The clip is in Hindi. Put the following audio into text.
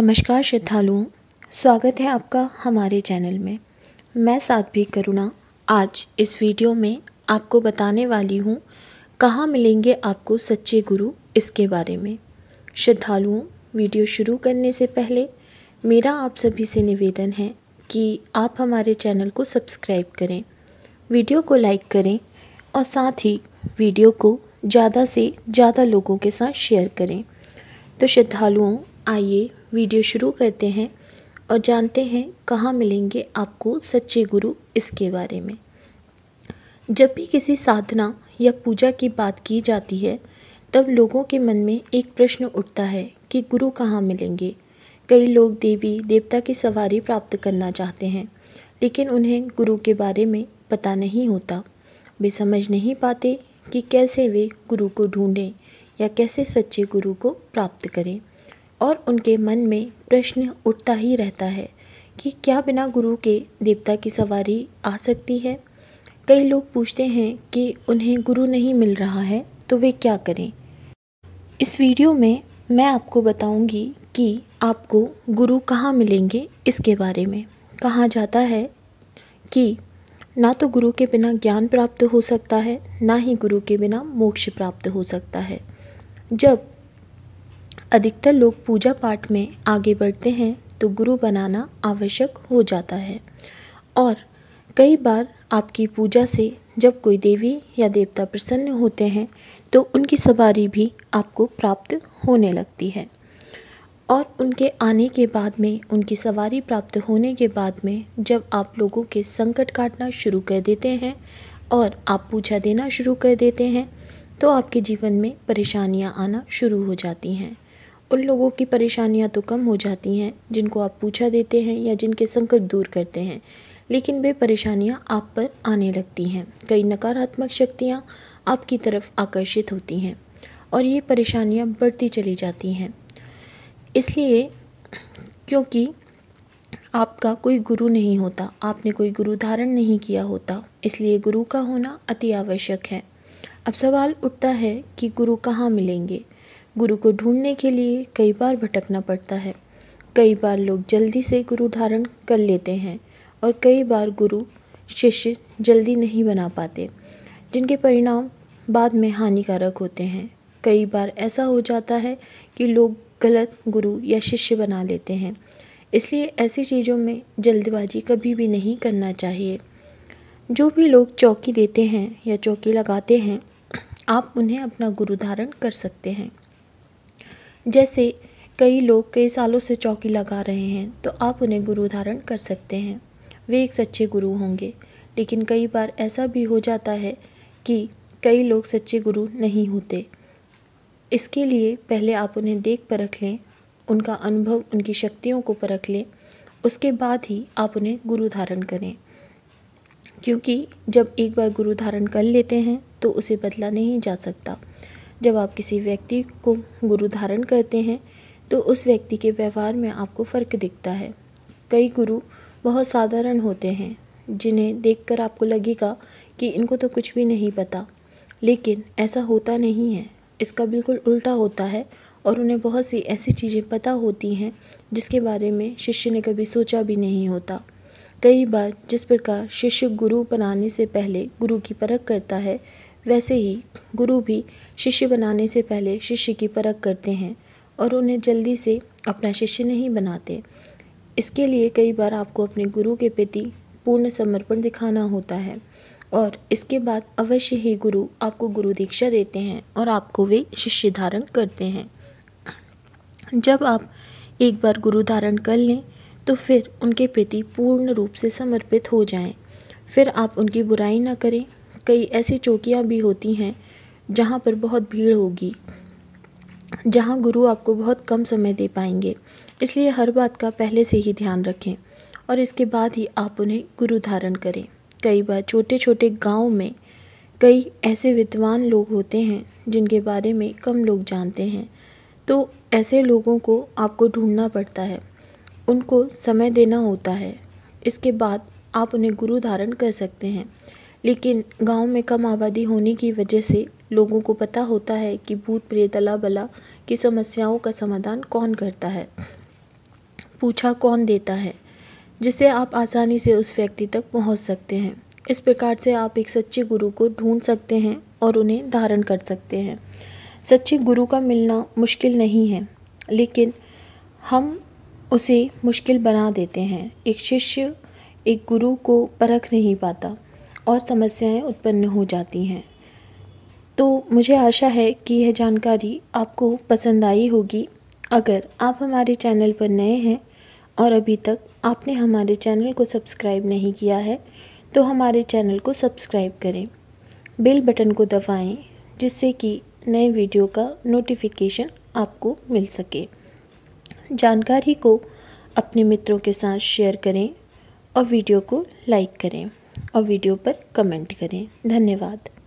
नमस्कार श्रद्धालुओं स्वागत है आपका हमारे चैनल में मैं साध्वी करुणा आज इस वीडियो में आपको बताने वाली हूँ कहाँ मिलेंगे आपको सच्चे गुरु इसके बारे में श्रद्धालुओं वीडियो शुरू करने से पहले मेरा आप सभी से निवेदन है कि आप हमारे चैनल को सब्सक्राइब करें वीडियो को लाइक करें और साथ ही वीडियो को ज़्यादा से ज़्यादा लोगों के साथ शेयर करें तो श्रद्धालुओं आइए वीडियो शुरू करते हैं और जानते हैं कहाँ मिलेंगे आपको सच्चे गुरु इसके बारे में जब भी किसी साधना या पूजा की बात की जाती है तब लोगों के मन में एक प्रश्न उठता है कि गुरु कहाँ मिलेंगे कई लोग देवी देवता की सवारी प्राप्त करना चाहते हैं लेकिन उन्हें गुरु के बारे में पता नहीं होता वे समझ नहीं पाते कि कैसे वे गुरु को ढूंढें या कैसे सच्चे गुरु को प्राप्त करें और उनके मन में प्रश्न उठता ही रहता है कि क्या बिना गुरु के देवता की सवारी आ सकती है कई लोग पूछते हैं कि उन्हें गुरु नहीं मिल रहा है तो वे क्या करें इस वीडियो में मैं आपको बताऊंगी कि आपको गुरु कहाँ मिलेंगे इसके बारे में कहा जाता है कि ना तो गुरु के बिना ज्ञान प्राप्त हो सकता है ना ही गुरु के बिना मोक्ष प्राप्त हो सकता है जब अधिकतर लोग पूजा पाठ में आगे बढ़ते हैं तो गुरु बनाना आवश्यक हो जाता है और कई बार आपकी पूजा से जब कोई देवी या देवता प्रसन्न होते हैं तो उनकी सवारी भी आपको प्राप्त होने लगती है और उनके आने के बाद में उनकी सवारी प्राप्त होने के बाद में जब आप लोगों के संकट काटना शुरू कर देते हैं और आप पूजा देना शुरू कर देते हैं तो आपके जीवन में परेशानियां आना शुरू हो जाती हैं उन लोगों की परेशानियां तो कम हो जाती हैं जिनको आप पूछा देते हैं या जिनके संकट दूर करते हैं लेकिन वे परेशानियां आप पर आने लगती हैं कई नकारात्मक शक्तियां आपकी तरफ आकर्षित होती हैं और ये परेशानियां बढ़ती चली जाती हैं इसलिए क्योंकि आपका कोई गुरु नहीं होता आपने कोई गुरु धारण नहीं किया होता इसलिए गुरु का होना अति आवश्यक है अब सवाल उठता है कि गुरु कहाँ मिलेंगे गुरु को ढूंढने के लिए कई बार भटकना पड़ता है कई बार लोग जल्दी से गुरु धारण कर लेते हैं और कई बार गुरु शिष्य जल्दी नहीं बना पाते जिनके परिणाम बाद में हानिकारक होते हैं कई बार ऐसा हो जाता है कि लोग गलत गुरु या शिष्य बना लेते हैं इसलिए ऐसी चीज़ों में जल्दबाजी कभी भी नहीं करना चाहिए जो भी लोग चौकी देते हैं या चौकी लगाते हैं आप उन्हें अपना गुरु धारण कर सकते हैं जैसे कई लोग कई सालों से चौकी लगा रहे हैं तो आप उन्हें गुरु धारण कर सकते हैं वे एक सच्चे गुरु होंगे लेकिन कई बार ऐसा भी हो जाता है कि कई लोग सच्चे गुरु नहीं होते इसके लिए पहले आप उन्हें देख परख लें उनका अनुभव उनकी शक्तियों को परख लें उसके बाद ही आप उन्हें गुरु धारण करें क्योंकि जब एक बार गुरु धारण कर लेते हैं तो उसे बदला नहीं जा सकता जब आप किसी व्यक्ति को गुरु धारण करते हैं तो उस व्यक्ति के व्यवहार में आपको फ़र्क दिखता है कई गुरु बहुत साधारण होते हैं जिन्हें देखकर आपको लगेगा कि इनको तो कुछ भी नहीं पता लेकिन ऐसा होता नहीं है इसका बिल्कुल उल्टा होता है और उन्हें बहुत सी ऐसी चीज़ें पता होती हैं जिसके बारे में शिष्य ने कभी सोचा भी नहीं होता कई बार जिस प्रकार शिष्य गुरु बनाने से पहले गुरु की परख करता है वैसे ही गुरु भी शिष्य बनाने से पहले शिष्य की परख करते हैं और उन्हें जल्दी से अपना शिष्य नहीं बनाते इसके लिए कई बार आपको अपने गुरु के प्रति पूर्ण समर्पण दिखाना होता है और इसके बाद अवश्य ही गुरु आपको गुरु दीक्षा देते हैं और आपको वे शिष्य धारण करते हैं जब आप एक बार गुरु धारण कर लें तो फिर उनके प्रति पूर्ण रूप से समर्पित हो जाएं फिर आप उनकी बुराई ना करें कई ऐसी चौकियाँ भी होती हैं जहाँ पर बहुत भीड़ होगी जहाँ गुरु आपको बहुत कम समय दे पाएंगे इसलिए हर बात का पहले से ही ध्यान रखें और इसके बाद ही आप उन्हें गुरु धारण करें कई बार छोटे छोटे गाँव में कई ऐसे विद्वान लोग होते हैं जिनके बारे में कम लोग जानते हैं तो ऐसे लोगों को आपको ढूंढना पड़ता है उनको समय देना होता है इसके बाद आप उन्हें गुरु धारण कर सकते हैं लेकिन गांव में कम आबादी होने की वजह से लोगों को पता होता है कि भूत प्रेत अला बला की समस्याओं का समाधान कौन करता है पूछा कौन देता है जिसे आप आसानी से उस व्यक्ति तक पहुंच सकते हैं इस प्रकार से आप एक सच्चे गुरु को ढूंढ सकते हैं और उन्हें धारण कर सकते हैं सच्चे गुरु का मिलना मुश्किल नहीं है लेकिन हम उसे मुश्किल बना देते हैं एक शिष्य एक गुरु को परख नहीं पाता और समस्याएं उत्पन्न हो जाती हैं तो मुझे आशा है कि यह जानकारी आपको पसंद आई होगी अगर आप हमारे चैनल पर नए हैं और अभी तक आपने हमारे चैनल को सब्सक्राइब नहीं किया है तो हमारे चैनल को सब्सक्राइब करें बेल बटन को दबाएं जिससे कि नए वीडियो का नोटिफिकेशन आपको मिल सके जानकारी को अपने मित्रों के साथ शेयर करें और वीडियो को लाइक करें और वीडियो पर कमेंट करें धन्यवाद